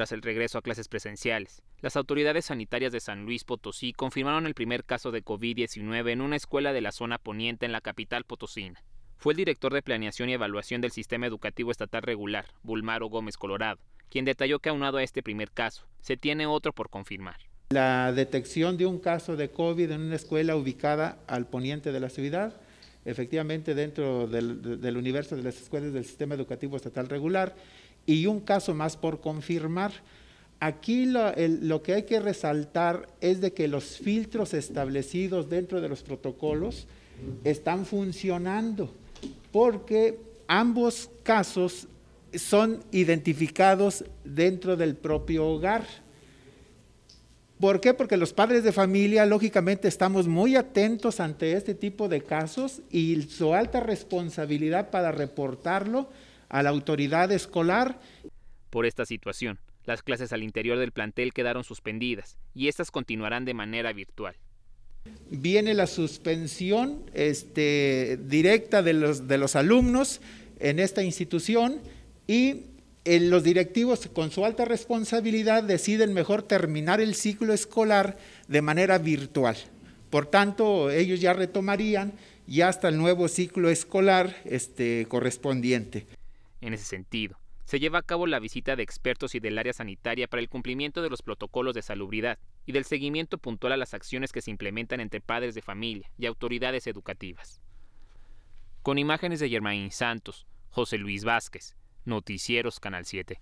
Tras el regreso a clases presenciales, las autoridades sanitarias de San Luis Potosí confirmaron el primer caso de COVID-19 en una escuela de la zona poniente en la capital potosina. Fue el director de Planeación y Evaluación del Sistema Educativo Estatal Regular, Bulmaro Gómez Colorado, quien detalló que aunado a este primer caso, se tiene otro por confirmar. La detección de un caso de COVID en una escuela ubicada al poniente de la ciudad, efectivamente dentro del, del universo de las escuelas del sistema educativo estatal regular, y un caso más por confirmar. Aquí lo, que hay que resaltar es de que los filtros establecidos dentro de los protocolos están funcionando, porque ambos casos son identificados dentro del propio hogar. ¿Por qué? Porque los padres de familia, lógicamente, estamos muy atentos ante este tipo de casos y su alta responsabilidad para reportarlo a la autoridad escolar. Por esta situación, las clases al interior del plantel quedaron suspendidas y estas continuarán de manera virtual. Viene la suspensión este, directa de los, alumnos en esta institución y eh, los directivos con su alta responsabilidad deciden mejor terminar el ciclo escolar de manera virtual. Por tanto, ellos ya retomarían y hasta el nuevo ciclo escolar este, correspondiente. En ese sentido, se lleva a cabo la visita de expertos y del área sanitaria para el cumplimiento de los protocolos de salubridad y del seguimiento puntual a las acciones que se implementan entre padres de familia y autoridades educativas. Con imágenes de Germain Santos, José Luis Vázquez, Noticieros Canal 7.